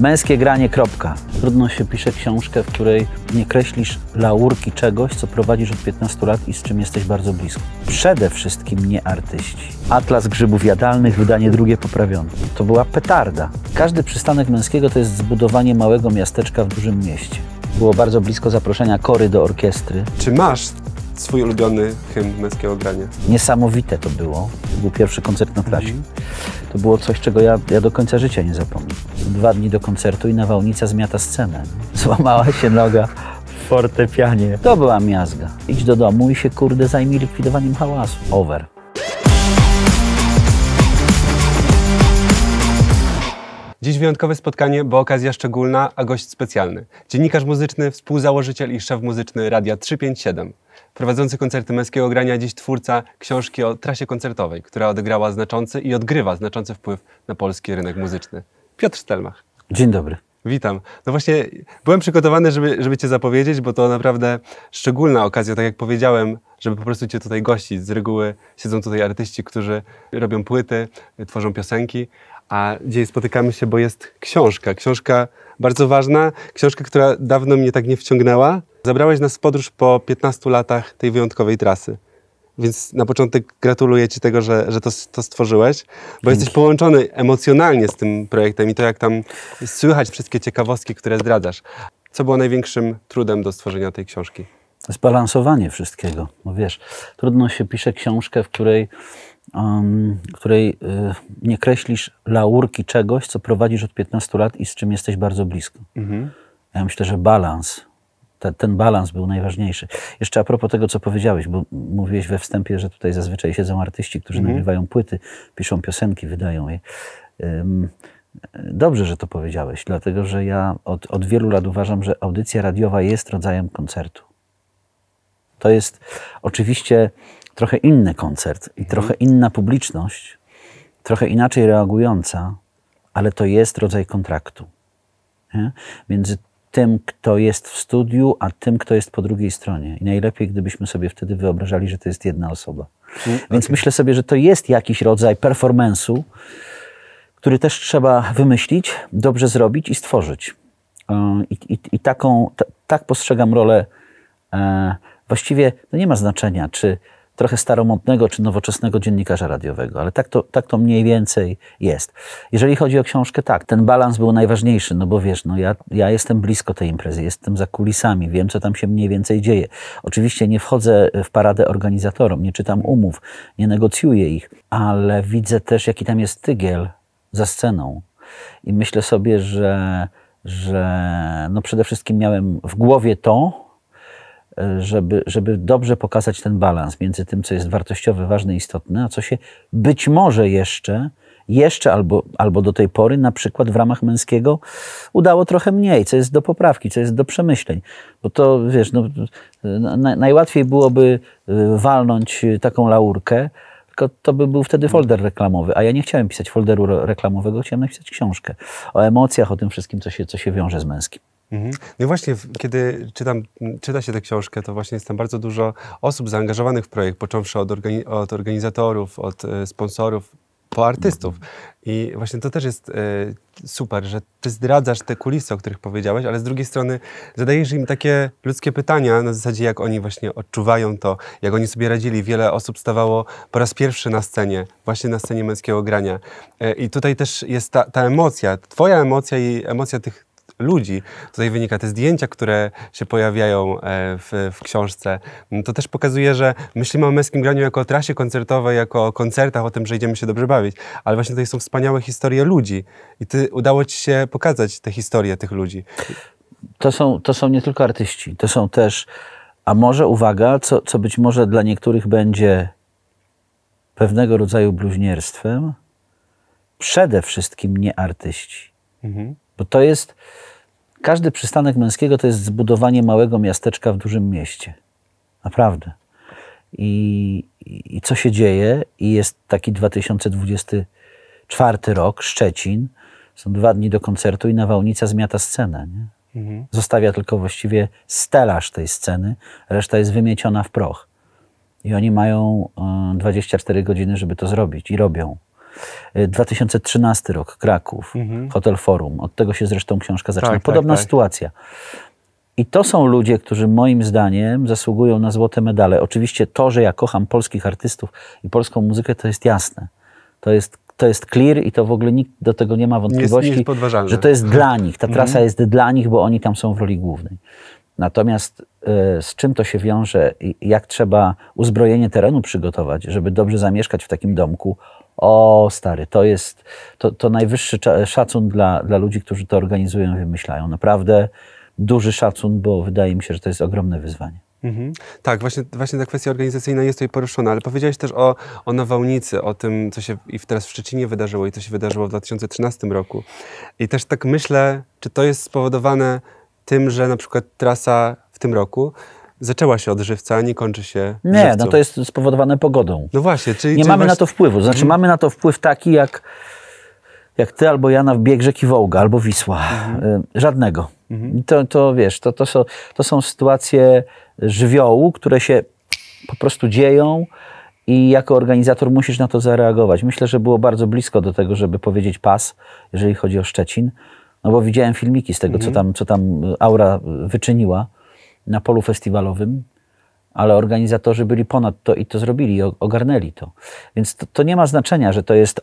Męskie granie, kropka. Trudno się pisze książkę, w której nie kreślisz laurki czegoś, co prowadzisz od 15 lat i z czym jesteś bardzo blisko. Przede wszystkim nie artyści. Atlas grzybów jadalnych, wydanie drugie poprawione. To była petarda. Każdy przystanek męskiego to jest zbudowanie małego miasteczka w dużym mieście. Było bardzo blisko zaproszenia kory do orkiestry. Czy masz swój ulubiony hymn męskiego grania. Niesamowite to było. To był pierwszy koncert na klasie. Mhm. To było coś, czego ja, ja do końca życia nie zapomnę. Dwa dni do koncertu i nawałnica zmiata scenę. Złamała się noga w fortepianie. To była miazga. Idź do domu i się kurde zajmij likwidowaniem hałasu. Over. Dziś wyjątkowe spotkanie, bo okazja szczególna, a gość specjalny. Dziennikarz muzyczny, współzałożyciel i szef muzyczny Radia 357 prowadzący koncerty męskiego grania, dziś twórca książki o trasie koncertowej, która odegrała znaczący i odgrywa znaczący wpływ na polski rynek muzyczny. Piotr Stelmach. Dzień dobry. Witam. No właśnie, byłem przygotowany, żeby, żeby Cię zapowiedzieć, bo to naprawdę szczególna okazja, tak jak powiedziałem, żeby po prostu Cię tutaj gościć. Z reguły siedzą tutaj artyści, którzy robią płyty, tworzą piosenki, a dzisiaj spotykamy się, bo jest książka. Książka bardzo ważna, książka, która dawno mnie tak nie wciągnęła, Zabrałeś nas w podróż po 15 latach tej wyjątkowej trasy. Więc na początek gratuluję Ci tego, że, że to, to stworzyłeś, bo jesteś połączony emocjonalnie z tym projektem i to, jak tam słychać wszystkie ciekawostki, które zdradzasz. Co było największym trudem do stworzenia tej książki? Zbalansowanie wszystkiego. Bo wiesz, trudno się pisze książkę, w której, um, w której y, nie kreślisz laurki czegoś, co prowadzisz od 15 lat i z czym jesteś bardzo blisko. Mhm. Ja myślę, że balans ta, ten balans był najważniejszy. Jeszcze a propos tego, co powiedziałeś, bo mówiłeś we wstępie, że tutaj zazwyczaj siedzą artyści, którzy mhm. nagrywają płyty, piszą piosenki, wydają je. Um, Dobrze, że to powiedziałeś, dlatego że ja od, od, wielu lat uważam, że audycja radiowa jest rodzajem koncertu. To jest oczywiście trochę inny koncert i mhm. trochę inna publiczność, trochę inaczej reagująca, ale to jest rodzaj kontraktu. Nie? Między tym, kto jest w studiu, a tym, kto jest po drugiej stronie. I najlepiej, gdybyśmy sobie wtedy wyobrażali, że to jest jedna osoba. Mm, Więc myślę sobie, że to jest jakiś rodzaj performance'u, który też trzeba wymyślić, dobrze zrobić i stworzyć. E, I, i, i taką, t, tak postrzegam rolę. E, właściwie to nie ma znaczenia, czy trochę staromodnego czy nowoczesnego dziennikarza radiowego, ale tak to, tak to mniej więcej jest. Jeżeli chodzi o książkę, tak, ten balans był najważniejszy, no bo wiesz, no ja, ja jestem blisko tej imprezy, jestem za kulisami, wiem, co tam się mniej więcej dzieje. Oczywiście nie wchodzę w paradę organizatorom, nie czytam umów, nie negocjuję ich, ale widzę też, jaki tam jest tygiel za sceną. I myślę sobie, że, że no przede wszystkim miałem w głowie to, żeby, żeby dobrze pokazać ten balans między tym, co jest wartościowe, ważne, istotne, a co się być może jeszcze, jeszcze albo, albo do tej pory, na przykład w ramach męskiego, udało trochę mniej, co jest do poprawki, co jest do przemyśleń. Bo to wiesz, no, na, najłatwiej byłoby y, walnąć y, taką laurkę, tylko to by był wtedy folder reklamowy, a ja nie chciałem pisać folderu reklamowego, chciałem napisać książkę o emocjach, o tym wszystkim, co się, co się wiąże z męskim. Mhm. No i właśnie, kiedy czytam, czyta się tę książkę, to właśnie jest tam bardzo dużo osób zaangażowanych w projekt, począwszy od, organi od organizatorów, od e, sponsorów, po artystów. I właśnie to też jest y, super, że ty zdradzasz te kulisy, o których powiedziałeś, ale z drugiej strony zadajesz im takie ludzkie pytania na zasadzie, jak oni właśnie odczuwają to, jak oni sobie radzili. Wiele osób stawało po raz pierwszy na scenie, właśnie na scenie męskiego grania. Y, I tutaj też jest ta, ta emocja, twoja emocja i emocja tych, ludzi. Tutaj wynika te zdjęcia, które się pojawiają e, w, w książce. To też pokazuje, że myślimy o męskim graniu jako o trasie koncertowej, jako o koncertach, o tym, że idziemy się dobrze bawić, ale właśnie tutaj są wspaniałe historie ludzi i ty udało ci się pokazać te historie tych ludzi. To są, to są nie tylko artyści, to są też, a może uwaga, co, co być może dla niektórych będzie pewnego rodzaju bluźnierstwem, przede wszystkim nie artyści. Mhm. Bo to jest każdy przystanek męskiego to jest zbudowanie małego miasteczka w dużym mieście. Naprawdę. I, i, i co się dzieje? I jest taki 2024 rok, Szczecin. Są dwa dni do koncertu i nawałnica zmiata scenę. Nie? Mhm. Zostawia tylko właściwie stelaż tej sceny, reszta jest wymieciona w proch. I oni mają 24 e, godziny, żeby to zrobić i robią. 2013 y, rok, Kraków, mhm. Hotel Forum. Od tego się zresztą książka zaczyna. Tak, tak, Podobna tak, sytuacja. I to są ludzie, którzy moim zdaniem zasługują na złote medale. Oczywiście to, że ja kocham polskich artystów i polską muzykę, to jest jasne. To jest, to jest clear i to w ogóle nikt do tego nie ma wątpliwości, jest, jest że to jest dla nich. Ta trasa mhm. jest dla nich, bo oni tam są w roli głównej. Natomiast y, z czym to się wiąże i jak trzeba uzbrojenie terenu przygotować, żeby dobrze zamieszkać w takim domku, o, stary, to jest to, to najwyższy szacun dla, dla ludzi, którzy to organizują i wymyślają. Naprawdę duży szacun, bo wydaje mi się, że to jest ogromne wyzwanie. Mhm. Tak, właśnie, właśnie ta kwestia organizacyjna jest tutaj poruszona, ale powiedziałeś też o, o nawałnicy, o tym, co się i teraz w Szczecinie wydarzyło i co się wydarzyło w 2013 roku. I też tak myślę, czy to jest spowodowane tym, że na przykład trasa w tym roku zaczęła się od żywca, a nie kończy się. Nie, żywcą. no to jest spowodowane pogodą. No właśnie, czyli. Nie czyli mamy właśnie... na to wpływu. Znaczy, mhm. mamy na to wpływ taki, jak, jak ty albo ja na bieg rzeki Wołga albo Wisła. Mhm. Y, żadnego. Mhm. To, to wiesz, to, to, są, to są sytuacje żywiołu, które się po prostu dzieją i jako organizator musisz na to zareagować. Myślę, że było bardzo blisko do tego, żeby powiedzieć pas, jeżeli chodzi o Szczecin, no bo widziałem filmiki z tego, mm -hmm. co, tam, co tam y, Aura wyczyniła na polu festiwalowym, ale organizatorzy byli ponad to i to zrobili, ogarnęli to. Więc to, to nie ma znaczenia, że to jest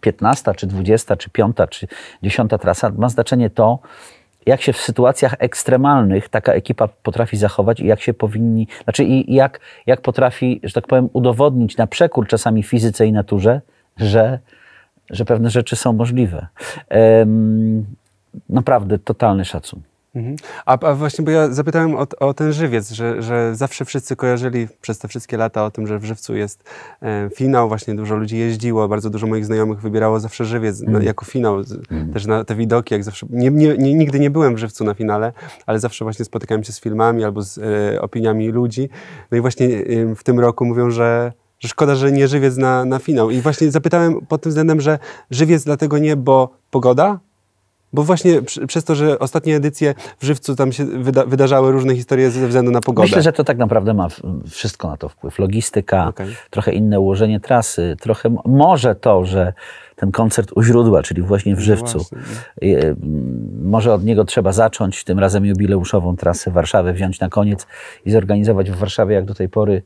15, czy 20, czy 5, czy 10 trasa. Ma znaczenie to, jak się w sytuacjach ekstremalnych taka ekipa potrafi zachować i jak się powinni, znaczy i jak, jak potrafi, że tak powiem, udowodnić na przekór czasami fizyce i naturze, że, że pewne rzeczy są możliwe. naprawdę totalny szacun. Mhm. A, a, właśnie, bo ja zapytałem o, o ten żywiec, że, że, zawsze wszyscy kojarzyli przez te wszystkie lata o tym, że w żywcu jest e, finał, właśnie dużo ludzi jeździło, bardzo dużo moich znajomych wybierało zawsze żywiec no, mhm. na, jako finał, mhm. też na te widoki, jak zawsze, nie, nie, nie, nigdy nie byłem w żywcu na finale, ale zawsze właśnie spotykałem się z filmami albo z e, opiniami ludzi, no i właśnie e, w tym roku mówią, że że szkoda, że nie żywiec na, na finał. I właśnie zapytałem pod tym względem, że żywiec dlatego nie, bo pogoda, bo właśnie przy, przez to, że ostatnie edycje w Żywcu tam się wyda wydarzały różne historie ze względu na pogodę. Myślę, że to tak naprawdę ma wszystko na to wpływ. Logistyka, okay. trochę inne ułożenie trasy, trochę może to, że ten koncert u źródła, czyli właśnie w no Żywcu. No właśnie. Może od niego trzeba zacząć, tym razem jubileuszową trasę Warszawy wziąć na koniec i zorganizować w Warszawie jak do tej pory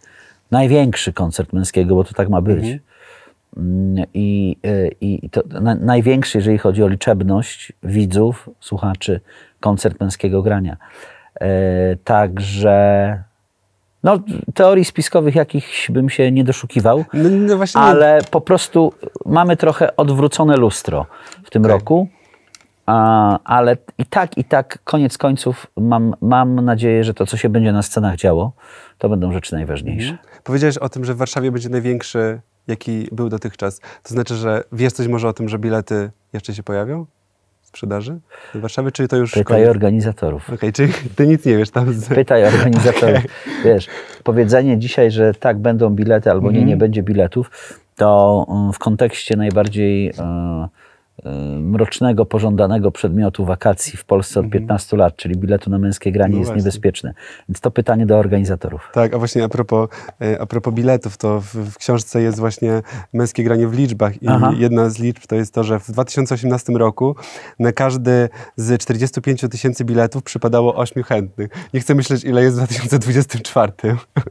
największy koncert męskiego, bo to tak ma być. Mhm Mm, e, I, i to na, największy, jeżeli chodzi o liczebność widzów, słuchaczy, koncert męskiego grania. E, także no, teorii spiskowych jakichś bym się nie doszukiwał, no, no ale po prostu mamy trochę odwrócone lustro w tym okay. roku. A, ale i tak, i tak, koniec końców, mam, mam nadzieję, że to, co się będzie na scenach działo, to będą rzeczy najważniejsze. Mhm. Powiedziałeś o tym, że w Warszawie będzie największy jaki był dotychczas. To znaczy, że wiesz coś może o tym, że bilety jeszcze się pojawią? sprzedaży do Warszawy, czy to już... Pytaj koniec? organizatorów. Okej, okay, czy ty nic nie wiesz tam? Z... Pytaj organizatorów. Okay. Wiesz, powiedzenie dzisiaj, że tak, będą bilety albo mm. nie, nie mhm. będzie biletów, to mm, w kontekście najbardziej... Yy, Y, mrocznego, pożądanego przedmiotu wakacji w Polsce od 15 mhm. lat, czyli biletu na męskie granie no jest niebezpieczne. Więc to pytanie do organizatorów. Tak, a właśnie a propos, y, a propos biletów, to w, w książce jest właśnie męskie granie w liczbach i Aha. jedna z liczb to jest to, że w 2018 roku na każdy z 45 tysięcy biletów przypadało 8 chętnych. Nie chcę myśleć, ile jest w 2024.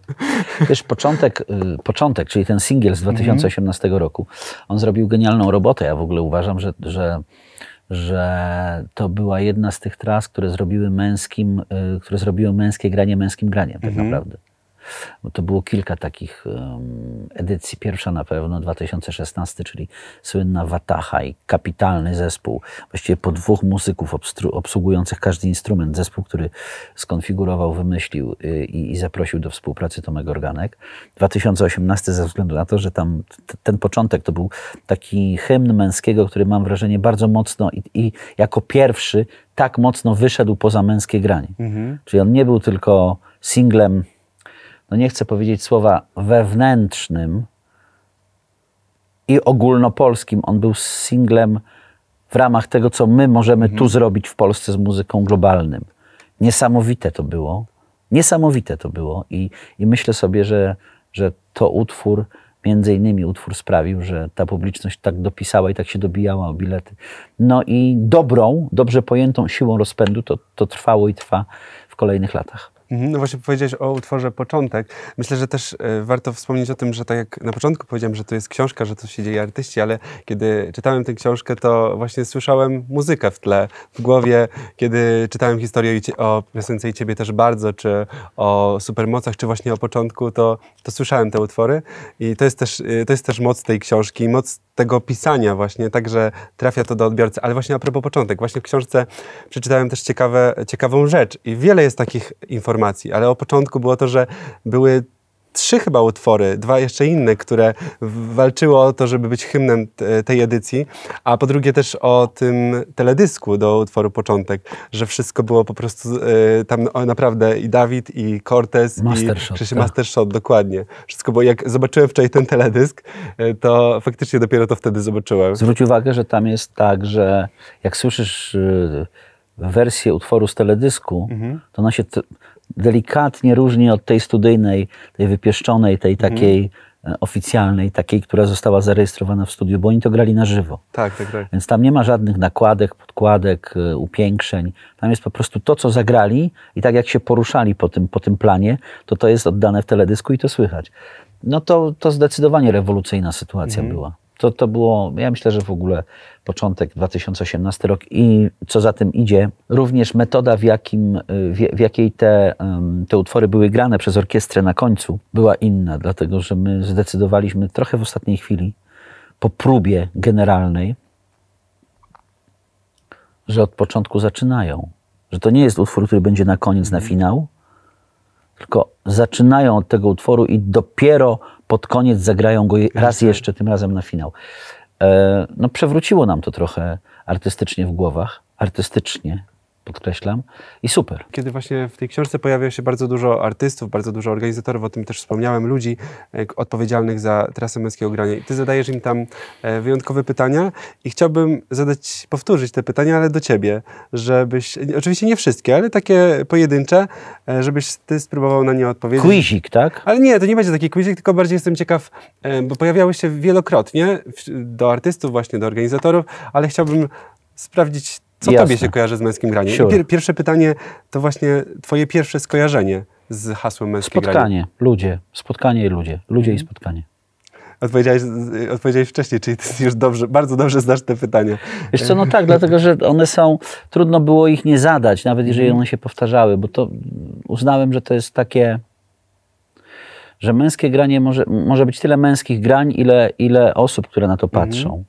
Wiesz, początek, y, początek czyli ten singiel z 2018 mhm. roku, on zrobił genialną robotę. Ja w ogóle uważam, że że, że, to była jedna z tych tras, które zrobiły męskim, y, które zrobiło męskie granie męskim graniem tak mhm. naprawdę bo to było kilka takich um, edycji. Pierwsza na pewno 2016, czyli słynna Watacha i kapitalny zespół, właściwie po dwóch muzyków obsługujących każdy instrument, zespół, który skonfigurował, wymyślił y, i, i zaprosił do współpracy Tomek Organek. 2018 ze względu na to, że tam ten początek to był taki hymn męskiego, który mam wrażenie bardzo mocno i, i jako pierwszy tak mocno wyszedł poza męskie granie. Mhm. Czyli on nie był tylko singlem no nie chcę powiedzieć słowa wewnętrznym i ogólnopolskim. On był singlem w ramach tego, co my możemy mhm. tu zrobić w Polsce z muzyką globalnym. Niesamowite to było. Niesamowite to było i, i myślę sobie, że, że to utwór, między innymi utwór sprawił, że ta publiczność tak dopisała i tak się dobijała o bilety. No i dobrą, dobrze pojętą siłą rozpędu to, to trwało i trwa w kolejnych latach. Mhm, no właśnie powiedziałeś o utworze Początek. Myślę, że też e, warto wspomnieć o tym, że tak jak na początku powiedziałem, że to jest książka, że to się dzieje artyści, ale kiedy czytałem tę książkę, to właśnie słyszałem muzykę w tle, w głowie, kiedy czytałem historię o piosence i Ciebie też bardzo, czy o supermocach, czy właśnie o Początku, to, to słyszałem te utwory i to jest, też, e, to jest też moc tej książki, moc tego pisania właśnie, także trafia to do odbiorcy. Ale właśnie a propos początek, właśnie w książce przeczytałem też ciekawe, ciekawą rzecz i wiele jest takich informacji, ale o początku było to, że były trzy chyba utwory, dwa jeszcze inne, które walczyły o to, żeby być hymnem tej edycji, a po drugie też o tym teledysku do utworu Początek, że wszystko było po prostu y, tam o, naprawdę i Dawid, i Cortez, master i shot, tak. Mastershot, dokładnie. Wszystko, bo jak zobaczyłem wczoraj ten teledysk, e, to faktycznie dopiero to wtedy zobaczyłem. Zwróć uwagę, że tam jest tak, że jak słyszysz... Y, wersję utworu z teledysku, mhm. to ona się delikatnie różni od tej studyjnej, tej wypieszczonej, tej mhm. takiej mhm. oficjalnej, takiej, która została zarejestrowana w studiu, bo oni to grali na żywo. Tak, tak, tak. Więc tam nie ma żadnych nakładek, podkładek, e, upiększeń. Tam jest po prostu to, co zagrali i tak jak się poruszali po tym, po tym planie, to to jest oddane w teledysku i to słychać. No to, to zdecydowanie rewolucyjna sytuacja mhm. była to, to było, ja myślę, że w ogóle początek 2018 rok i co za tym idzie, również metoda, w, jakim, w, w jakiej te, te utwory były grane przez orkiestrę na końcu, była inna, dlatego że my zdecydowaliśmy trochę w ostatniej chwili, po próbie generalnej, że od początku zaczynają. Że to nie jest utwór, który będzie na koniec, na mhm. finał, tylko zaczynają od tego utworu i dopiero pod koniec zagrają go raz tak. jeszcze, tym razem na finał. E, no przewróciło nam to trochę artystycznie w głowach, artystycznie, podkreślam, i super. Kiedy właśnie w tej książce pojawia się bardzo dużo artystów, bardzo dużo organizatorów, o tym też wspomniałem, ludzi e, odpowiedzialnych za trasę męskiego grania. I ty zadajesz im tam e, wyjątkowe pytania i chciałbym zadać, powtórzyć te pytania, ale do ciebie, żebyś, oczywiście nie wszystkie, ale takie pojedyncze, e, żebyś ty spróbował na nie odpowiedzieć. Quizik, tak? Ale nie, to nie będzie taki quizik, tylko bardziej jestem ciekaw, bo pojawiały się wielokrotnie do artystów, właśnie do organizatorów, ale chciałbym sprawdzić co Jasne. tobie się kojarzy z męskim graniem? Sure. Pier, pierwsze pytanie to właśnie twoje pierwsze skojarzenie z hasłem męskie spotkanie, granie. ludzie, spotkanie i ludzie, ludzie i mhm. spotkanie. Odpowiedziałeś, odpowiedziałeś wcześniej, czyli ty już dobrze, bardzo dobrze znasz te pytania. Wiesz co, no tak, dlatego że one są, trudno było ich nie zadać, nawet jeżeli mhm. one się powtarzały, bo to uznałem, że to jest takie, że męskie granie może, może być tyle męskich grań, ile, ile osób, które na to mhm. patrzą. Mhm.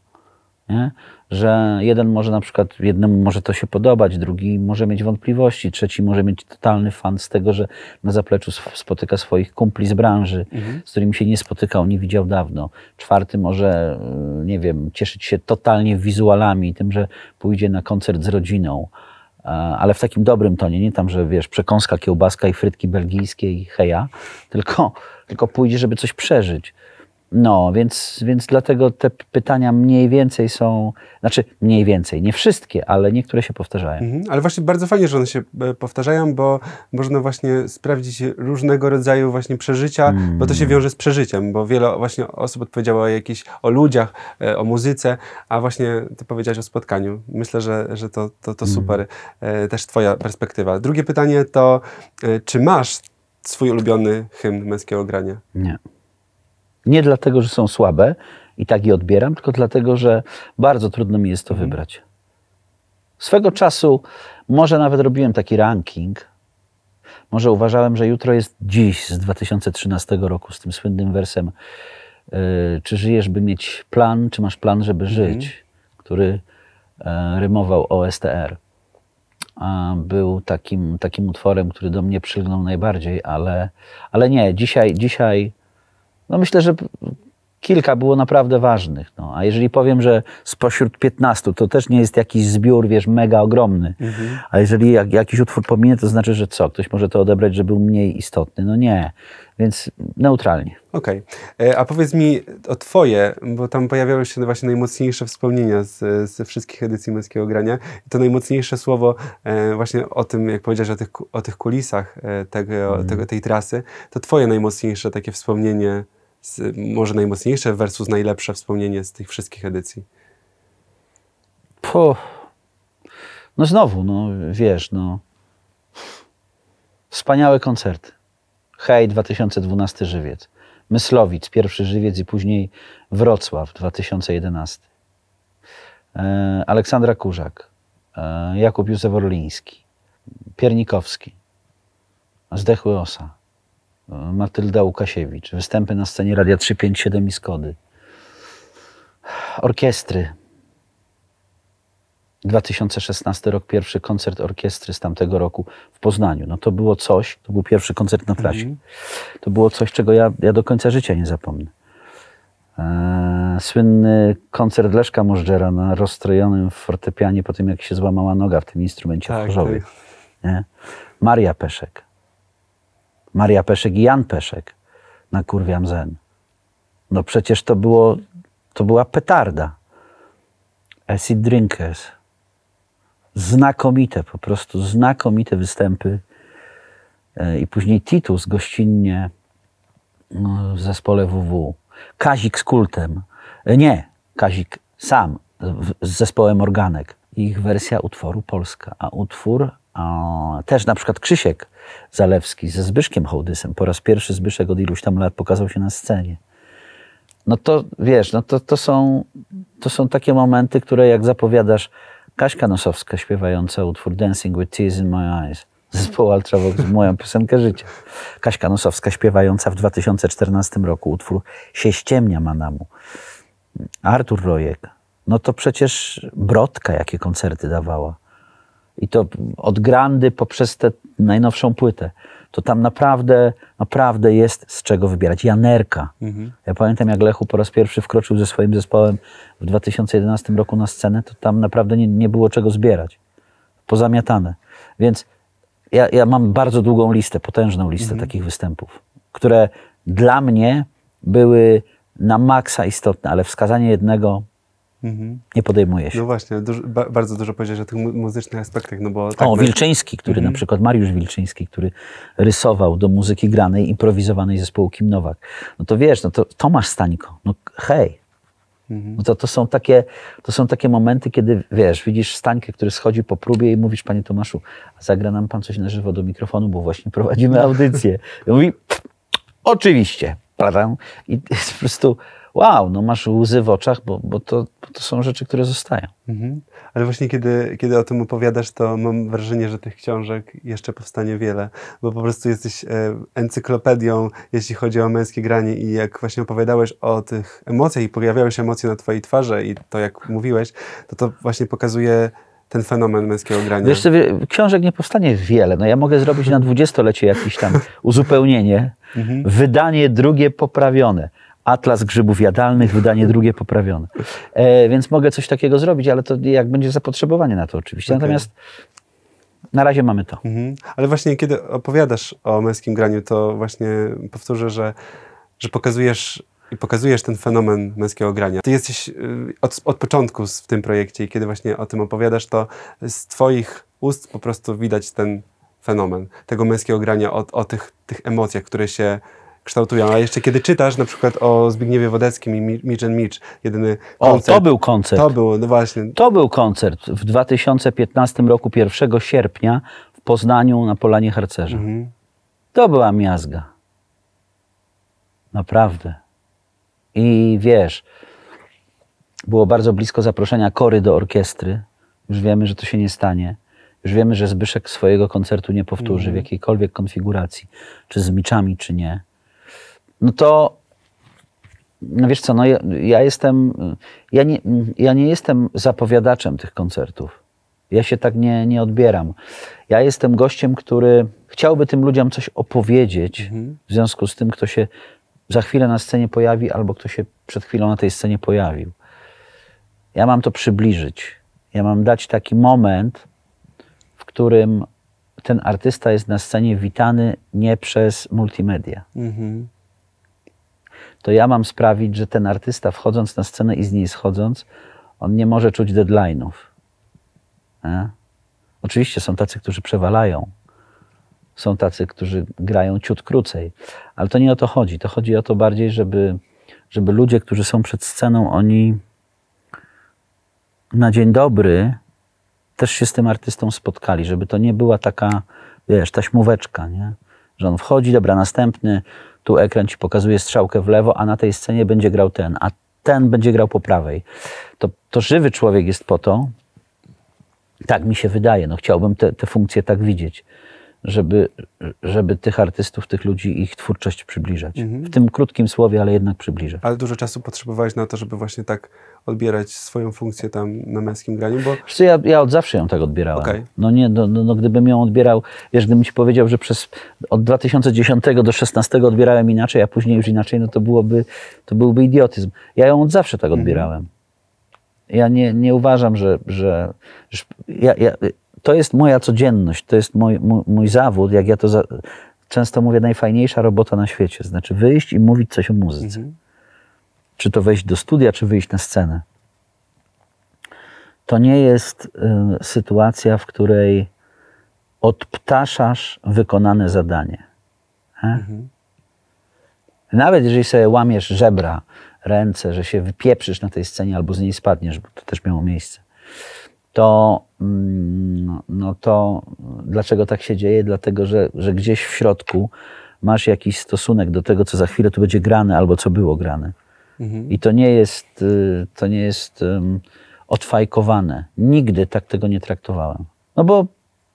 Nie? że jeden może na przykład, jednemu może to się podobać, drugi może mieć wątpliwości, trzeci może mieć totalny fan z tego, że na zapleczu spotyka swoich kumpli z branży, mhm. z którymi się nie spotykał, nie widział dawno. Czwarty może, y, nie wiem, cieszyć się totalnie wizualami, tym, że pójdzie na koncert z rodziną, e, ale w takim dobrym tonie, nie tam, że wiesz, przekąska, kiełbaska i frytki belgijskie i heja, tylko, tylko pójdzie, żeby coś przeżyć. No, więc, więc dlatego te pytania mniej więcej są, znaczy mniej więcej, nie wszystkie, ale niektóre się powtarzają. Mhm, ale właśnie bardzo fajnie, że one się e, powtarzają, bo można właśnie sprawdzić różnego rodzaju właśnie przeżycia, mm. bo to się mm. wiąże z przeżyciem, bo wiele właśnie osób odpowiedziało o jakiś, o ludziach, e, o muzyce, a właśnie ty powiedziałaś o spotkaniu. Myślę, że, że to, to, to mm. super, e, też twoja perspektywa. Drugie pytanie to, czy masz swój ulubiony hymn męskiego grania? Nie. Nie dlatego, że są słabe i tak je odbieram, tylko dlatego, że bardzo trudno mi jest to mhm. wybrać. Swego czasu może nawet robiłem taki ranking. Może uważałem, że jutro jest dziś z 2013 roku z tym słynnym wersem yy, czy żyjesz, by mieć plan, czy masz plan, żeby mhm. żyć, który e, rymował OSTR. A był takim, takim utworem, który do mnie przylgnął najbardziej, ale, ale nie, dzisiaj, dzisiaj no myślę, że kilka było naprawdę ważnych. No. A jeżeli powiem, że spośród 15, to też nie jest jakiś zbiór, wiesz, mega ogromny. Mhm. A jeżeli jak, jakiś utwór pominie, to znaczy, że co? Ktoś może to odebrać, że był mniej istotny. No nie. Więc neutralnie. Okej. Okay. E, a powiedz mi o twoje, bo tam pojawiały się właśnie najmocniejsze wspomnienia z, wszystkich edycji Męskiego Grania. I to najmocniejsze słowo e, właśnie o tym, jak powiedziałeś o tych, o tych kulisach e, tego, mm. tego, tej trasy, to twoje najmocniejsze takie wspomnienie z, może najmocniejsze versus najlepsze wspomnienie z tych wszystkich edycji? Po... No znowu, no wiesz, no. Wspaniałe koncerty. Hej 2012 żywiec. Myslowic, pierwszy żywiec i później Wrocław 2011. E, Aleksandra Kurzak, e, Jakub Józef Orliński, Piernikowski, Zdechły Osa. No, Matylda Łukasiewicz, występy na scenie Radia 357 i Skody, orkiestry. 2016 rok, pierwszy koncert orkiestry z tamtego roku w Poznaniu. No to było coś, to był pierwszy koncert na trasie. Mhm. To było coś, czego ja, ja do końca życia nie zapomnę. Eee, słynny koncert Leszka Możdżera na rozstrojonym fortepianie po tym, jak się złamała noga w tym instrumencie tak, tak. Nie? Maria Peszek. Maria Peszek i Jan Peszek na Kurwiam Zen. No przecież to było, to była petarda. Acid Drinkers. Znakomite, po prostu znakomite występy. E, I później Titus gościnnie no, w zespole WW. Kazik z kultem. E, nie, Kazik sam z zespołem organek. Ich wersja utworu polska, a utwór o, też na przykład Krzysiek Zalewski ze Zbyszkiem Hołdysem, po raz pierwszy Zbyszek od iluś tam lat pokazał się na scenie. No to wiesz, no to, to, są, to są takie momenty, które jak zapowiadasz Kaśka Nosowska śpiewająca utwór Dancing with Tears in My Eyes, zespołu Ultravox, moją piosenkę życia. Kaśka Nosowska śpiewająca w 2014 roku utwór Się ściemnia Manamu. Artur Rojek, no to przecież Brodka jakie koncerty dawała. I to od Grandy poprzez tę najnowszą płytę. To tam naprawdę, naprawdę jest z czego wybierać. Janerka. Mhm. Ja pamiętam, jak Lechu po raz pierwszy wkroczył ze swoim zespołem w 2011 roku na scenę, to tam naprawdę nie, nie było czego zbierać. Pozamiatane. Więc ja, ja mam bardzo długą listę, potężną listę mhm. takich występów, które dla mnie były na maksa istotne, ale wskazanie jednego Mhm. Nie podejmuje się. No właśnie, ba, bardzo dużo powiedziałeś o tych muzycznych aspektach. No bo tak o, my... Wilczyński, który mhm. na przykład, Mariusz Wilczyński, który rysował do muzyki granej, improwizowanej zespołu Kim Nowak. No to wiesz, no to Tomasz Stańko, no hej, mhm. no to, to, są takie, to są takie momenty, kiedy wiesz, widzisz Stańkę, który schodzi po próbie i mówisz, panie Tomaszu, zagra nam pan coś na żywo do mikrofonu, bo właśnie prowadzimy audycję. I mówi, oczywiście, prawda? I po prostu wow, no masz łzy w oczach, bo, bo, to, bo to są rzeczy, które zostają. Mhm. Ale właśnie kiedy, kiedy o tym opowiadasz, to mam wrażenie, że tych książek jeszcze powstanie wiele, bo po prostu jesteś e, encyklopedią, jeśli chodzi o męskie granie i jak właśnie opowiadałeś o tych emocjach i pojawiały się emocje na twojej twarzy i to jak mówiłeś, to to właśnie pokazuje ten fenomen męskiego grania? Wiesz, książek nie powstanie wiele. No ja mogę zrobić na dwudziestolecie jakieś tam uzupełnienie, mhm. wydanie drugie poprawione. Atlas Grzybów Jadalnych, wydanie drugie poprawione. E, więc mogę coś takiego zrobić, ale to jak będzie zapotrzebowanie na to oczywiście. Okay. Natomiast na razie mamy to. Mhm. Ale właśnie kiedy opowiadasz o męskim graniu, to właśnie powtórzę, że, że pokazujesz i pokazujesz ten fenomen męskiego grania. Ty jesteś y, od, od początku w tym projekcie i kiedy właśnie o tym opowiadasz, to z twoich ust po prostu widać ten fenomen tego męskiego grania, o, o tych, tych emocjach, które się kształtują. A jeszcze kiedy czytasz na przykład o Zbigniewie Wodeckim i Mitch and Mitch, jedyny koncert. O, to był koncert. To był, no właśnie. To był koncert w 2015 roku, 1 sierpnia w Poznaniu na Polanie Harcerza. Mhm. To była miazga. Naprawdę. I wiesz, było bardzo blisko zaproszenia kory do orkiestry. Już wiemy, że to się nie stanie. Już wiemy, że Zbyszek swojego koncertu nie powtórzy mhm. w jakiejkolwiek konfiguracji, czy z miczami, czy nie no to no wiesz co, no ja, ja, jestem, ja nie, ja nie jestem zapowiadaczem tych koncertów. Ja się tak nie, nie odbieram. Ja jestem gościem, który chciałby tym ludziom coś opowiedzieć mhm. w związku z tym, kto się za chwilę na scenie pojawi, albo kto się przed chwilą na tej scenie pojawił. Ja mam to przybliżyć. Ja mam dać taki moment, w którym ten artysta jest na scenie witany nie przez multimedia. Mhm to ja mam sprawić, że ten artysta wchodząc na scenę i z niej schodząc, on nie może czuć deadline'ów. E? Oczywiście są tacy, którzy przewalają. Są tacy, którzy grają ciut krócej, ale to nie o to chodzi. To chodzi o to bardziej, żeby, żeby ludzie, którzy są przed sceną, oni na dzień dobry też się z tym artystą spotkali, żeby to nie była taka, wiesz, taśmóweczka, nie? Że on wchodzi, dobra, następny, tu ekran ci pokazuje strzałkę w lewo, a na tej scenie będzie grał ten, a ten będzie grał po prawej. To, to żywy człowiek jest po to, tak mi się wydaje, no chciałbym te, te funkcje tak widzieć, żeby, żeby tych artystów, tych ludzi, ich twórczość przybliżać. Mhm. W tym krótkim słowie, ale jednak przybliżać. Ale dużo czasu potrzebowałeś na to, żeby właśnie tak odbierać swoją funkcję tam na męskim graniu, bo... ja, ja od zawsze ją tak odbierałem. Okay. No nie, no, no, no, gdybym ją odbierał, wiesz, gdybym ci powiedział, że przez od 2010 do 16 odbierałem inaczej, a później już inaczej, no to byłoby, to byłby idiotyzm. Ja ją od zawsze tak mhm. odbierałem. Mhm. Ja nie, nie uważam, że, że, że ja, ja, to jest moja codzienność, to jest mój, mój, mój zawód, jak ja to za, często mówię, najfajniejsza robota na świecie. Znaczy wyjść i mówić coś o muzyce. Mhm. Czy to wejść do studia, czy wyjść na scenę. To nie jest y, sytuacja, w której odptaszasz wykonane zadanie. E? Mhm. Nawet jeżeli sobie łamiesz żebra, ręce, że się wypieprzysz na tej scenie albo z niej spadniesz, bo to też miało miejsce, to Mm, no to dlaczego tak się dzieje? Dlatego, że, że gdzieś w środku masz jakiś stosunek do tego, co za chwilę tu będzie grane albo co było grane. Mhm. I to nie jest, y, to nie jest um, odfajkowane. Nigdy tak tego nie traktowałem. No bo,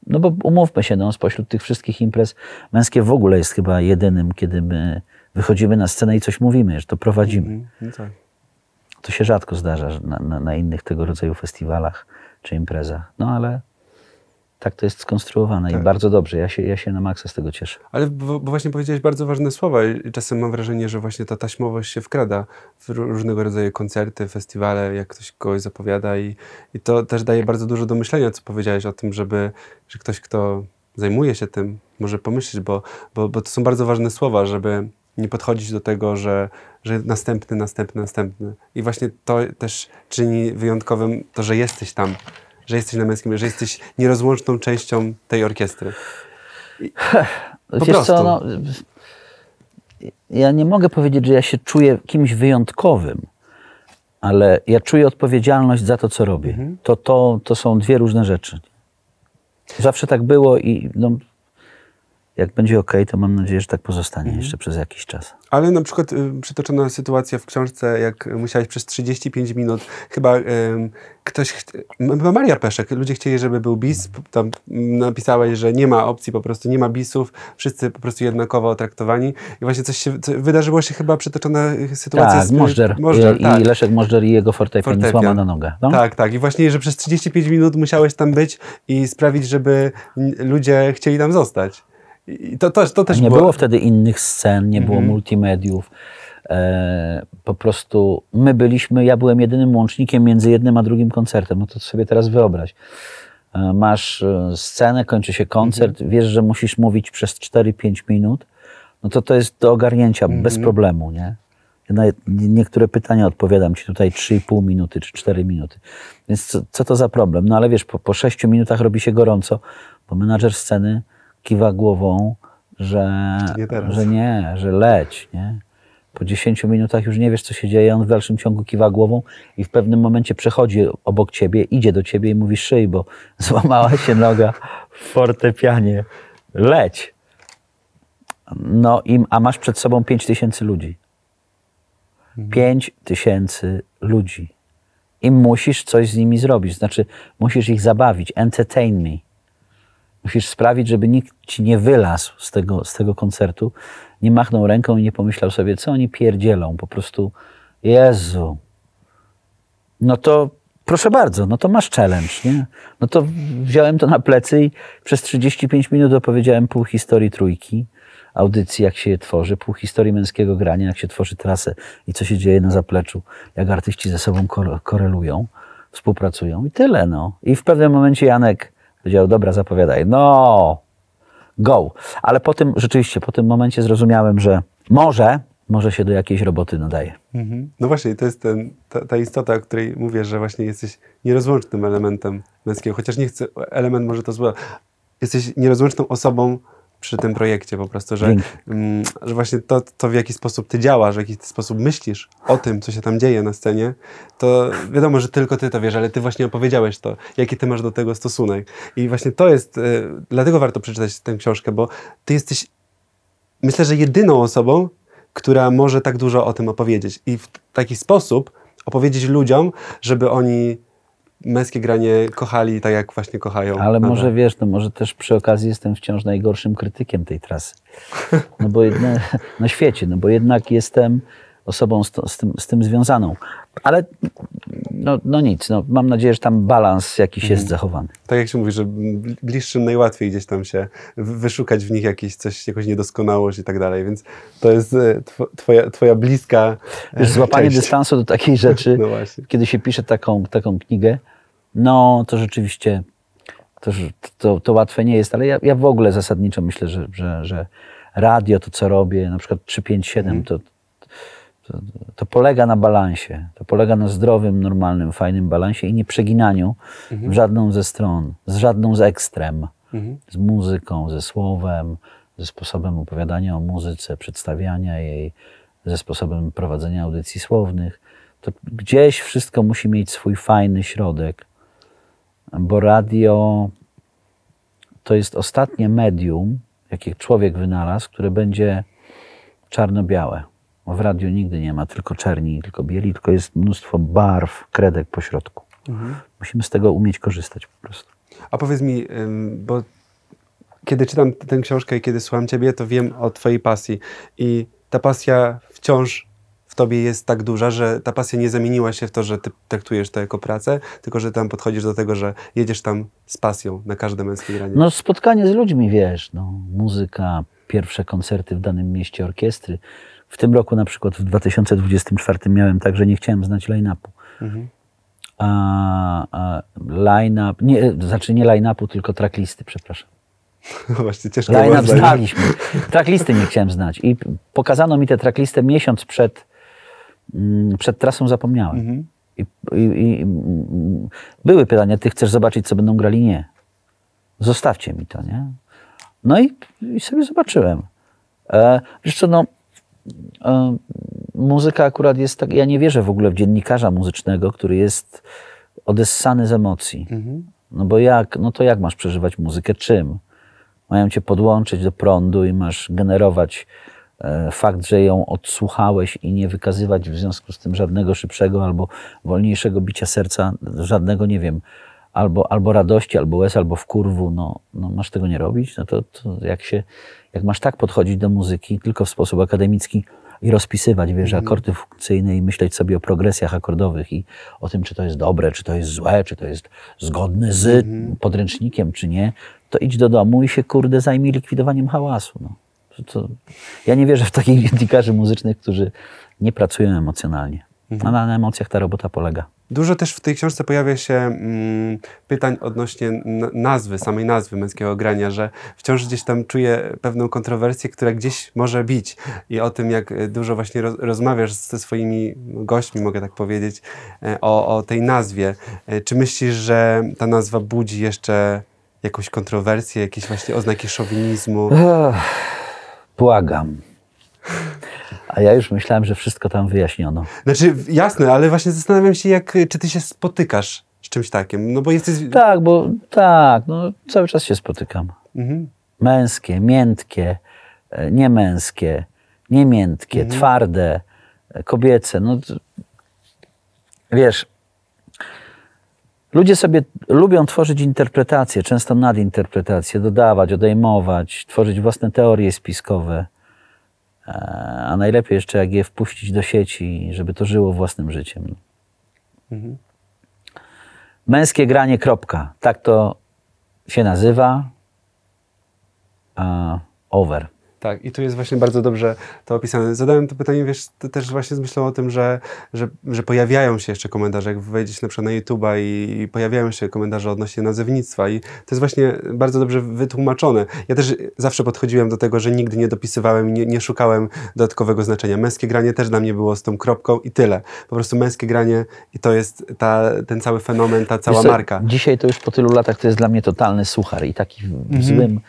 no bo umówmy się, no, spośród tych wszystkich imprez męskie w ogóle jest chyba jedynym, kiedy my wychodzimy na scenę i coś mówimy, że to prowadzimy. Mhm. No tak. To się rzadko zdarza na, na, na innych tego rodzaju festiwalach czy impreza. No ale tak to jest skonstruowane tak. i bardzo dobrze. Ja się, ja się na maksa z tego cieszę. Ale bo, bo, właśnie powiedziałeś bardzo ważne słowa i czasem mam wrażenie, że właśnie ta taśmowość się wkrada w różnego rodzaju koncerty, festiwale, jak ktoś kogoś zapowiada i, i to też daje bardzo dużo do myślenia, co powiedziałeś o tym, żeby że ktoś, kto zajmuje się tym, może pomyśleć, bo, bo, bo to są bardzo ważne słowa, żeby nie podchodzić do tego, że, że następny, następny, następny. I właśnie to też czyni wyjątkowym to, że jesteś tam, że jesteś na męskim, że jesteś nierozłączną częścią tej orkiestry. po Wiesz prostu. Co, no, ja nie mogę powiedzieć, że ja się czuję kimś wyjątkowym, ale ja czuję odpowiedzialność za to, co robię. Mhm. To, to, to są dwie różne rzeczy. Zawsze tak było i no, jak będzie ok, to mam nadzieję, że tak pozostanie mhm. jeszcze przez jakiś czas. Ale na przykład y, przytoczona sytuacja w książce, jak musiałeś przez 35 minut, chyba y, ktoś, chyba Maria Peszek, ludzie chcieli, żeby był bis, tam napisałeś, że nie ma opcji, po prostu nie ma bisów, wszyscy po prostu jednakowo traktowani i właśnie coś się, co, wydarzyło się chyba przytoczona y, sytuacja tak, z... Y, Możdżer. Możdżer, I, tak. I Leszek Możdżer i jego fortepian, fortepian. złamana noga. No? Tak, tak i właśnie, że przez 35 minut musiałeś tam być i sprawić, żeby ludzie chcieli tam zostać. I to, to, to też nie było... było wtedy innych scen, nie mhm. było multimediów. E, po prostu my byliśmy, ja byłem jedynym łącznikiem między jednym a drugim koncertem. No to sobie teraz wyobraź. E, masz e, scenę, kończy się koncert, mhm. wiesz, że musisz mówić przez 4-5 minut. No to to jest do ogarnięcia mhm. bez problemu, nie? Na niektóre pytania odpowiadam ci tutaj 3,5 minuty czy 4 minuty. Więc co, co, to za problem? No ale wiesz, po, po 6 minutach robi się gorąco, bo menadżer sceny kiwa głową, że nie, że, nie że leć. Nie? Po 10 minutach już nie wiesz, co się dzieje, on w dalszym ciągu kiwa głową i w pewnym momencie przechodzi obok ciebie, idzie do ciebie i mówi szyj, bo złamała się noga w fortepianie. Leć! No im, a masz przed sobą 5 tysięcy ludzi. 5 mhm. tysięcy ludzi. I musisz coś z nimi zrobić. Znaczy, musisz ich zabawić. Entertain me. Musisz sprawić, żeby nikt ci nie wylazł z tego, z tego koncertu, nie machnął ręką i nie pomyślał sobie, co oni pierdzielą. Po prostu, Jezu, no to proszę bardzo, no to masz challenge, nie? No to wziąłem to na plecy i przez 35 minut opowiedziałem pół historii trójki, audycji, jak się je tworzy, pół historii męskiego grania, jak się tworzy trasę i co się dzieje na zapleczu, jak artyści ze sobą korelują, współpracują i tyle, no. I w pewnym momencie Janek Powiedział, dobra, zapowiadaj. No, go. Ale po tym, rzeczywiście, po tym momencie zrozumiałem, że może, może się do jakiejś roboty nadaje. Mhm. No właśnie, to jest ten, ta, ta, istota, o której mówię, że właśnie jesteś nierozłącznym elementem męskiego, chociaż nie chcę, element może to złe. Jesteś nierozłączną osobą przy tym projekcie po prostu, że, mm, że właśnie to, to, w jaki sposób ty działasz, w jaki sposób myślisz o tym, co się tam dzieje na scenie, to wiadomo, że tylko ty to wiesz, ale ty właśnie opowiedziałeś to, jaki ty masz do tego stosunek. I właśnie to jest, y, dlatego warto przeczytać tę książkę, bo ty jesteś, myślę, że jedyną osobą, która może tak dużo o tym opowiedzieć i w taki sposób opowiedzieć ludziom, żeby oni męskie granie kochali tak, jak właśnie kochają. Ale może wiesz, no może też przy okazji jestem wciąż najgorszym krytykiem tej trasy. No bo jedne na świecie, no bo jednak jestem osobą z, to, z, tym, z tym związaną ale no, no nic, no, mam nadzieję, że tam balans jakiś mhm. jest zachowany. Tak jak się mówi, że bliższym najłatwiej gdzieś tam się wyszukać w nich jakieś coś, jakąś niedoskonałość i tak dalej, więc to jest e, twoja, twoja bliska e, Wiesz, Złapanie część. dystansu do takiej rzeczy, no kiedy się pisze taką, taką knigę, no to rzeczywiście to, to, to łatwe nie jest, ale ja, ja w ogóle zasadniczo myślę, że, że, że radio, to co robię, na przykład 357, mhm. to to, to, polega na balansie, to polega na zdrowym, normalnym, fajnym balansie i nie przeginaniu mhm. w żadną ze stron, z żadną z ekstrem, mhm. z muzyką, ze słowem, ze sposobem opowiadania o muzyce, przedstawiania jej, ze sposobem prowadzenia audycji słownych. To gdzieś wszystko musi mieć swój fajny środek, bo radio to jest ostatnie medium, jakie człowiek wynalazł, które będzie czarno-białe. Bo w radiu nigdy nie ma tylko czerni, tylko bieli, tylko jest mnóstwo barw, kredek po środku. Mhm. Musimy z tego umieć korzystać po prostu. A powiedz mi, bo kiedy czytam tę książkę i kiedy słucham Ciebie, to wiem o Twojej pasji. I ta pasja wciąż w Tobie jest tak duża, że ta pasja nie zamieniła się w to, że Ty traktujesz to jako pracę, tylko że tam podchodzisz do tego, że jedziesz tam z pasją na każde męskie granie. No spotkanie z ludźmi, wiesz, no, muzyka, pierwsze koncerty w danym mieście orkiestry, w tym roku na przykład w 2024 miałem tak, że nie chciałem znać line-upu. Mhm. A, a line-up, nie, znaczy nie line-upu, tylko tracklisty, przepraszam. właśnie ciężko Line-up znaliśmy. Tracklisty nie chciałem znać. I pokazano mi tę tracklistę miesiąc przed, mm, przed trasą zapomniałem. Mhm. I, i, I, mm, były pytania, ty chcesz zobaczyć, co będą grali? Nie. Zostawcie mi to, nie? No i, i sobie zobaczyłem. E, co, no, muzyka akurat jest tak. Ja nie wierzę w ogóle w dziennikarza muzycznego, który jest odessany z emocji. Mhm. No bo jak, no to jak masz przeżywać muzykę? Czym? Mają cię podłączyć do prądu i masz generować e, fakt, że ją odsłuchałeś i nie wykazywać w związku z tym żadnego szybszego albo wolniejszego bicia serca, żadnego, nie wiem, albo, albo radości, albo łez, albo w kurwu, no, no masz tego nie robić, no to, to, jak się, jak masz tak podchodzić do muzyki tylko w sposób akademicki i rozpisywać, wiesz, mhm. akordy funkcyjne i myśleć sobie o progresjach akordowych i o tym, czy to jest dobre, czy to jest złe, czy to jest zgodne z mhm. podręcznikiem, czy nie, to idź do domu i się, kurde, zajmij likwidowaniem hałasu, no. To, ja nie wierzę w takich dziennikarzy muzycznych, którzy nie pracują emocjonalnie. A mhm. na, na emocjach ta robota polega. Dużo też w tej książce pojawia się mm, pytań odnośnie nazwy, samej nazwy męskiego grania, że wciąż gdzieś tam czuję pewną kontrowersję, która gdzieś może bić. I o tym, jak e, dużo właśnie roz rozmawiasz ze swoimi gośćmi, mogę tak powiedzieć, e, o, o tej nazwie. E, czy myślisz, że ta nazwa budzi jeszcze jakąś kontrowersję, jakieś właśnie oznaki szowinizmu? Błagam. A ja już myślałem, że wszystko tam wyjaśniono. Znaczy, jasne, ale właśnie zastanawiam się, jak, czy ty się spotykasz z czymś takim, no bo jesteś... Tak, bo tak, no cały czas się spotykam. Mhm. Męskie, miętkie, e, niemęskie, niemiętkie, mhm. twarde, e, kobiece, no wiesz... Ludzie sobie lubią tworzyć interpretacje, często nadinterpretacje, dodawać, odejmować, tworzyć własne teorie spiskowe a najlepiej jeszcze jak je wpuścić do sieci, żeby to żyło własnym życiem. Mhm. Męskie granie, kropka. Tak to się nazywa. over. Tak, i tu jest właśnie bardzo dobrze to opisane. Zadałem to pytanie, wiesz, też właśnie z myślą o tym, że, że, że pojawiają się jeszcze komentarze, jak wejdziesz na przykład na YouTube'a i, i, pojawiają się komentarze odnośnie nazewnictwa i to jest właśnie bardzo dobrze wytłumaczone. Ja też zawsze podchodziłem do tego, że nigdy nie dopisywałem i nie, nie szukałem dodatkowego znaczenia. Męskie granie też dla mnie było z tą kropką i tyle. Po prostu męskie granie i to jest ta, ten cały fenomen, ta cała marka. Dzisiaj to już po tylu latach to jest dla mnie totalny suchar i taki w, mhm. złym,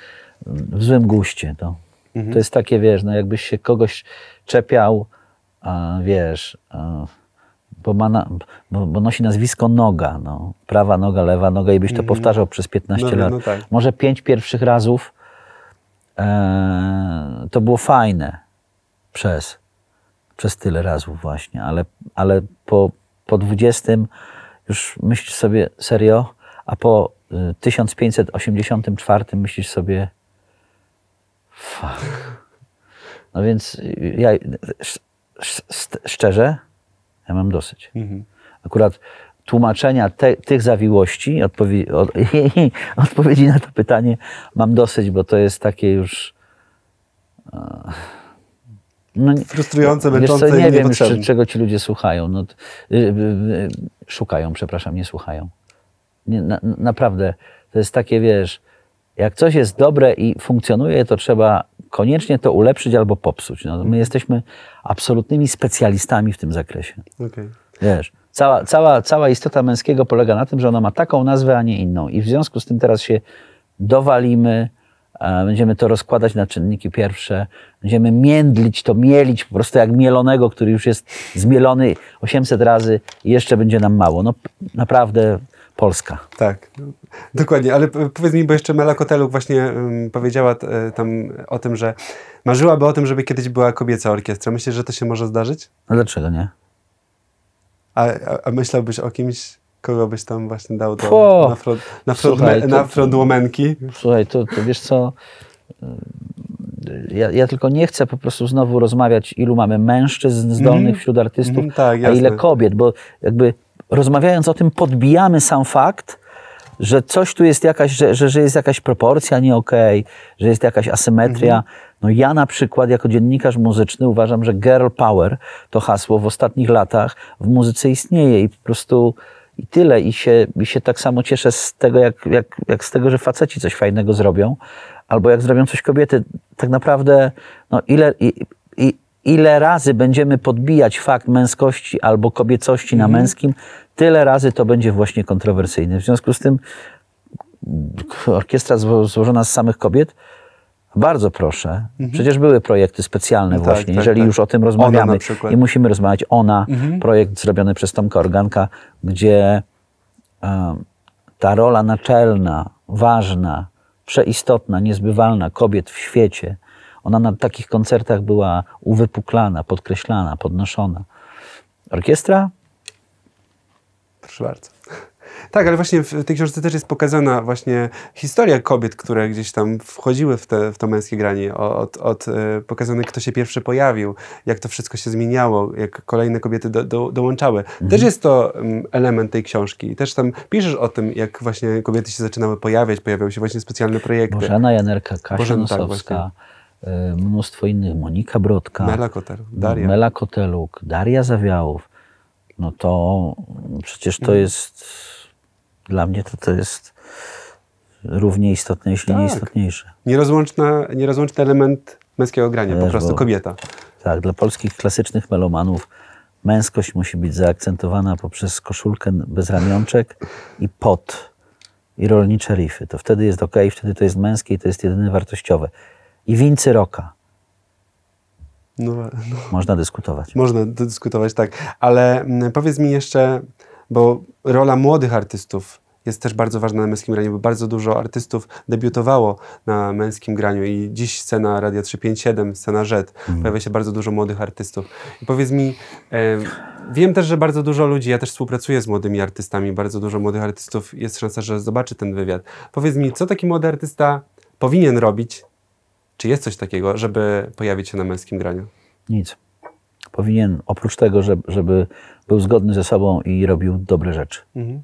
w złym guście to. Mhm. To jest takie, wiesz, no jakbyś się kogoś czepiał, a, wiesz, a, bo, ma na, bo, bo, nosi nazwisko noga, no. prawa noga, lewa noga i byś to mhm. powtarzał przez 15 no, no, lat. No tak. Może pięć pierwszych razów e, to było fajne przez, przez tyle razów właśnie, ale, ale po, po 20 już myślisz sobie serio, a po 1584 y, myślisz sobie Fuck. No więc ja szczerze, ja mam dosyć. Mhm. Akurat tłumaczenia te, tych zawiłości, odpowiedzi, od, odpowiedzi na to pytanie mam dosyć, bo to jest takie już. E, no, Frustrujące, męczące nie wiem czy, czego ci ludzie słuchają. No, y, y, y, szukają, przepraszam, nie słuchają. Nie, na, naprawdę, to jest takie, wiesz, jak coś jest dobre i funkcjonuje, to trzeba koniecznie to ulepszyć albo popsuć. No, my jesteśmy absolutnymi specjalistami w tym zakresie. Okay. Wiesz, cała, cała, cała istota męskiego polega na tym, że ona ma taką nazwę, a nie inną. I w związku z tym teraz się dowalimy, e, Będziemy to rozkładać na czynniki pierwsze. Będziemy międlić to, mielić po prostu jak mielonego, który już jest zmielony 800 razy i jeszcze będzie nam mało. No naprawdę Polska. Tak, dokładnie. Ale powiedz mi, bo jeszcze Mela Koteluk właśnie powiedziała t, y, tam o tym, że marzyłaby o tym, żeby kiedyś była kobieca orkiestra. Myślisz, że to się może zdarzyć? A dlaczego nie? A, a, a myślałbyś o kimś, kogo byś tam właśnie dał do, na, front, na, front, słuchaj, na front łomenki? Słuchaj, to, to wiesz co... Ja, ja, tylko nie chcę po prostu znowu rozmawiać, ilu mamy mężczyzn zdolnych mm, wśród artystów, mm, tak, a ile kobiet, bo jakby rozmawiając o tym, podbijamy sam fakt, że coś tu jest jakaś, że, że, że jest jakaś proporcja nie okej, okay, że jest jakaś asymetria. Mhm. No ja na przykład jako dziennikarz muzyczny uważam, że girl power to hasło w ostatnich latach w muzyce istnieje i po prostu i tyle. I się, i się tak samo cieszę z tego, jak, jak, jak z tego, że faceci coś fajnego zrobią, albo jak zrobią coś kobiety. Tak naprawdę, no ile, i, i, ile razy będziemy podbijać fakt męskości albo kobiecości na mhm. męskim, tyle razy to będzie właśnie kontrowersyjne. W związku z tym orkiestra złożona z samych kobiet, bardzo proszę. Mhm. Przecież były projekty specjalne no tak, właśnie, tak, jeżeli tak, już o tym rozmawiamy i musimy rozmawiać. Ona, mhm. projekt zrobiony przez Tomka Organka, gdzie ta rola naczelna, ważna, przeistotna, niezbywalna kobiet w świecie ona na takich koncertach była uwypuklana, podkreślana, podnoszona. Orkiestra? Proszę bardzo. Tak, ale właśnie w tej książce też jest pokazana właśnie historia kobiet, które gdzieś tam wchodziły w, te, w to męskie granie. Od, od e, pokazane, kto się pierwszy pojawił, jak to wszystko się zmieniało, jak kolejne kobiety do, do, dołączały. Mhm. Też jest to mm, element tej książki. Też tam piszesz o tym, jak właśnie kobiety się zaczynały pojawiać, pojawiały się właśnie specjalne projekty. Bożena Janerka, Kasia Bożena, tak, E, mnóstwo innych, Monika Brodka, Mela Koteluk, Daria, Mela Koteluk, Daria Zawiałów, no to przecież to mhm. jest, dla mnie to, to jest równie istotne, jeśli tak. nie istotniejsze. Nierozłączna, nierozłączny element męskiego grania, po prostu bo, kobieta. Tak, dla polskich klasycznych melomanów męskość musi być zaakcentowana poprzez koszulkę bez ramionczek i pot i rolnicze rify. To wtedy jest ok, wtedy to jest męskie i to jest jedyne wartościowe i wincy roka. No, no. Można dyskutować. Można dyskutować, tak. Ale mm, powiedz mi jeszcze, bo rola młodych artystów jest też bardzo ważna na męskim graniu, bo bardzo dużo artystów debiutowało na męskim graniu i dziś scena Radia 357, scena Rzet, mhm. pojawia się bardzo dużo młodych artystów. I powiedz mi, e, wiem też, że bardzo dużo ludzi, ja też współpracuję z młodymi artystami, bardzo dużo młodych artystów, jest szansa, że zobaczy ten wywiad. Powiedz mi, co taki młody artysta powinien robić, czy jest coś takiego, żeby pojawić się na męskim graniu? Nic. Powinien, oprócz tego, żeby, żeby był zgodny ze sobą i robił dobre rzeczy. Mhm.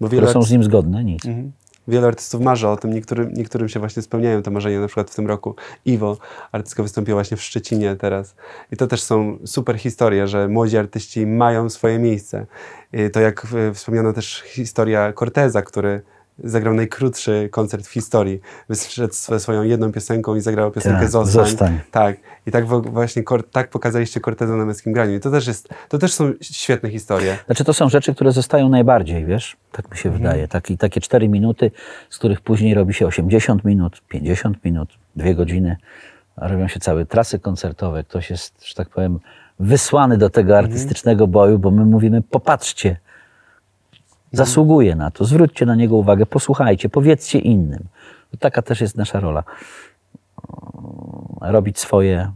Bo które są z nim zgodne, nic. Mhm. Wielu artystów marzy o tym, niektórym, niektórym się właśnie spełniają te marzenia, na przykład w tym roku Iwo, artystka wystąpiła właśnie w Szczecinie teraz. I to też są super historie, że młodzi artyści mają swoje miejsce. Y, to jak y, wspomniana też historia Corteza, który zagrał najkrótszy koncert w historii. Wyszedł swoją jedną piosenką i zagrał piosenkę tak, Zostań. Zostań. Tak. I tak właśnie tak pokazaliście Corteza na męskim graniu. I to też jest, to też są świetne historie. Znaczy to są rzeczy, które zostają najbardziej, wiesz? Tak mi się mhm. wydaje. Tak, i takie cztery minuty, z których później robi się 80 minut, 50 minut, dwie godziny. Robią się całe trasy koncertowe. Ktoś jest, że tak powiem, wysłany do tego mhm. artystycznego boju, bo my mówimy, popatrzcie, Zasługuje na to. Zwróćcie na niego uwagę, posłuchajcie, powiedzcie innym. Taka też jest nasza rola. Robić swoje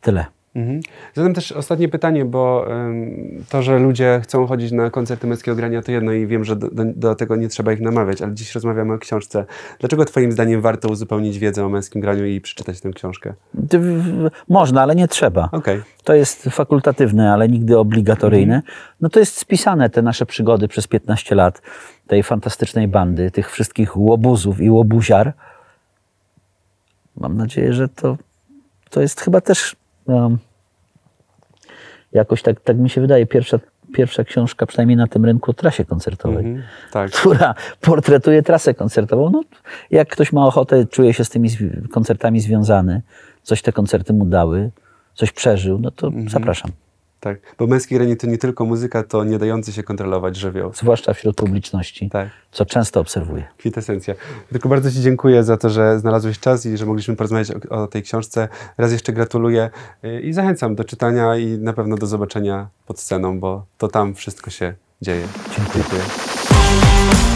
tyle. Mhm. Zadam też ostatnie pytanie, bo ym, to, że ludzie chcą chodzić na koncerty męskiego grania, to jedno i wiem, że do, do, do, tego nie trzeba ich namawiać, ale dziś rozmawiamy o książce. Dlaczego Twoim zdaniem warto uzupełnić wiedzę o męskim graniu i przeczytać tę książkę? Można, ale nie trzeba. Okay. To jest fakultatywne, ale nigdy obligatoryjne. Mhm. No to jest spisane, te nasze przygody przez 15 lat tej fantastycznej bandy, tych wszystkich łobuzów i łobuziar. Mam nadzieję, że to, to jest chyba też. Um, Jakoś tak, tak mi się wydaje, pierwsza, pierwsza książka, przynajmniej na tym rynku, o trasie koncertowej, mm -hmm, tak. która portretuje trasę koncertową. No, jak ktoś ma ochotę, czuje się z tymi koncertami związany, coś te koncerty mu dały, coś przeżył, no to mm -hmm. zapraszam tak. Bo męski ranie to nie tylko muzyka, to nie dający się kontrolować żywioł. Zwłaszcza wśród publiczności, tak. co często obserwuję. Kwintesencja. Tylko bardzo Ci dziękuję za to, że znalazłeś czas i że mogliśmy porozmawiać o, o tej książce. Raz jeszcze gratuluję y, i zachęcam do czytania i na pewno do zobaczenia pod sceną, bo to tam wszystko się dzieje. Dziękuję. dziękuję.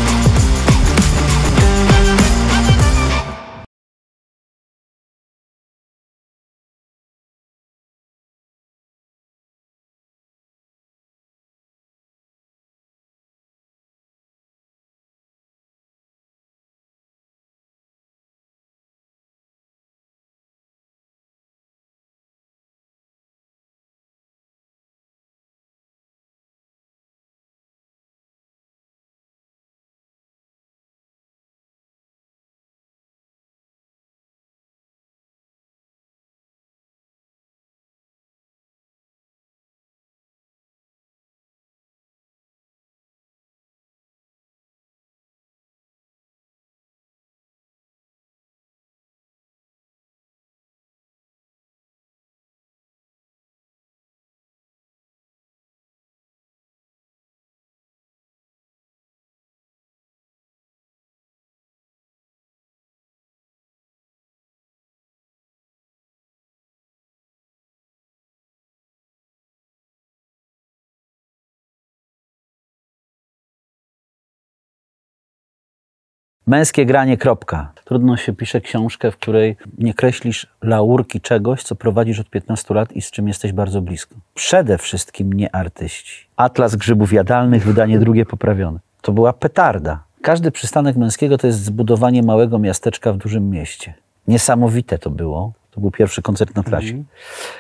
Męskie granie, kropka. Trudno się pisze książkę, w której nie kreślisz laurki czegoś, co prowadzisz od 15 lat i z czym jesteś bardzo blisko. Przede wszystkim nie artyści. Atlas grzybów jadalnych, wydanie drugie poprawione. To była petarda. Każdy przystanek męskiego to jest zbudowanie małego miasteczka w dużym mieście. Niesamowite to było. To był pierwszy koncert na trasie. Mm.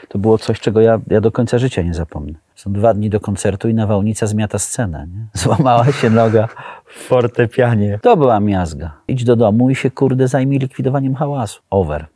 To było coś, czego ja, ja do końca życia nie zapomnę. Są dwa dni do koncertu i nawałnica zmiata scenę. Nie? Złamała się noga w fortepianie. To była miazga. Idź do domu i się kurde zajmij likwidowaniem hałasu. Over.